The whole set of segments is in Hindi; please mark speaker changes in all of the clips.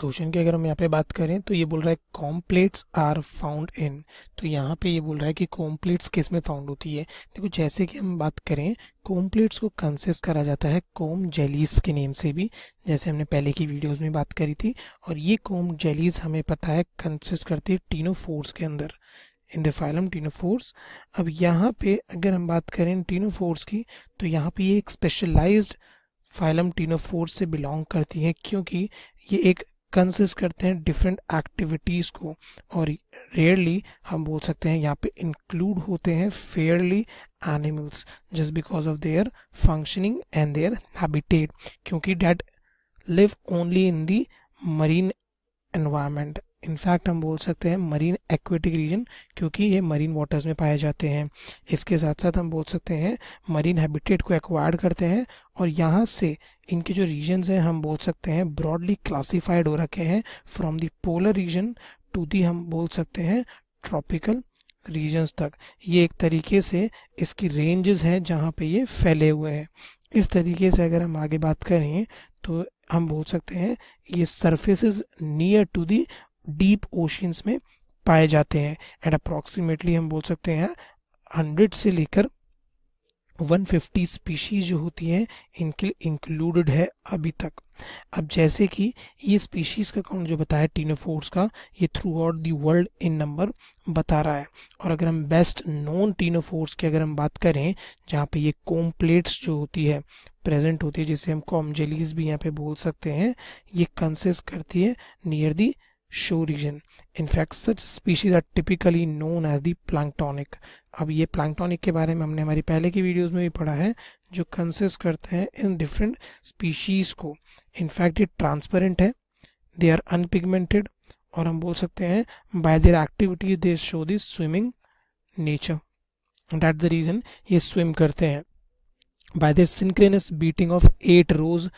Speaker 1: क्वेश्चन की अगर हम यहाँ पे बात करें तो ये बोल रहा है कॉम्प्लेट्स आर फाउंड इन तो यहाँ पे ये बोल रहा है कि कॉम्प्लेट्स किस में फाउंड होती है देखो जैसे कि हम बात करें कॉम्प्लेट्स को कंसिस्ट करा जाता है कोम जेलीस के नेम से भी जैसे हमने पहले की वीडियोस में बात करी थी और ये कोम जेलीस हमें पता है कंसिस्ट करती है टीनो फोर्स के अंदर इन द फाइलम टीनोफोर्स अब यहाँ पे अगर हम बात करें टीनोफोर्स की तो यहाँ पे ये एक स्पेशलाइज्ड फाइलम टीनोफोर्स से बिलोंग करती है क्योंकि ये एक कंसिस्ट करते हैं डिफरेंट एक्टिविटीज़ को और रेयरली हम बोल सकते हैं यहाँ पे इंक्लूड होते हैं fairly animals just because of their functioning and their habitat क्योंकि that live only in the marine environment in fact हम बोल सकते हैं मरीन एक्वेटिक रीजन क्योंकि ये मरीन वाटर्स में पाए जाते हैं इसके साथ साथ हम बोल सकते हैं मरीन हैबिटेट को एक्वायर्ड करते हैं और यहाँ से इनके जो रीजन्स हैं हम बोल सकते हैं ब्रॉडली क्लासिफाइड हो रखे हैं from the polar region to the हम बोल सकते हैं ट्रॉपिकल रीजन्स तक ये एक तरीके से इसकी रेंजेस हैं जहाँ पे ये फैले हुए हैं इस तरीके से अगर हम आगे बात करें तो हम बोल सकते हैं ये surfaces near to the deep oceans में पाए जाते हैं एंड अप्रोक्सीमेटली हम बोल सकते हैं हंड्रेड से लेकर 150 स्पीशीज जो होती हैं इनके इंक्लूडेड है अभी तक अब जैसे कि ये स्पीशीज का काउंट जो बताया टीनोफोर्स का ये throughout the world in number बता रहा है और अगर हम बेस्ट नॉन टीनोफोर्स की अगर हम बात करें जहाँ पे ये कोम प्लेट्स जो होती है प्रेजेंट होती है जिसे हम जेलीज भी यहाँ पे बोल सकते हैं ये कंसिस्ट करती है near the region. In fact, such species are typically known as the planktonic. अब ये planktonic के बारे में हमने हमारी पहले की videos में भी पढ़ा है जो consist करते हैं इन different species को fact, ये transparent है they are unpigmented और हम बोल सकते हैं by their activities they show this swimming nature That's the reason ये स्विम करते हैं by their synchronous beating of eight rows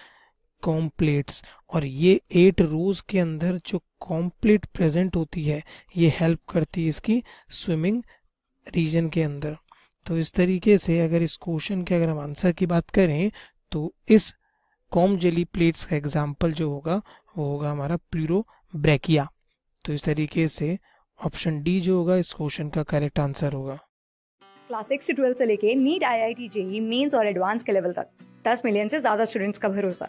Speaker 1: कॉम्प्लेट्स और ये एट रोज के अंदर जो कॉम्प्लेट प्रेजेंट होती है ये हेल्प करती है इसकी स्विमिंग रीजन के अंदर तो इस तरीके से अगर इस क्वेश्चन के अगर हम आंसर की बात करें तो इस कॉम जेली प्लेट्स का एग्जाम्पल जो होगा वो होगा हमारा प्यूरो ब्रैकिया तो इस तरीके से ऑप्शन डी जो होगा इस क्वेश्चन का करेक्ट आंसर होगा
Speaker 2: क्लास सिक्स से ट्वेल्थ से लेके NEET I I T JEE mains और एडवांस के लेवल तक दस मिलियन से ज्यादा स्टूडेंट्स का भरोसा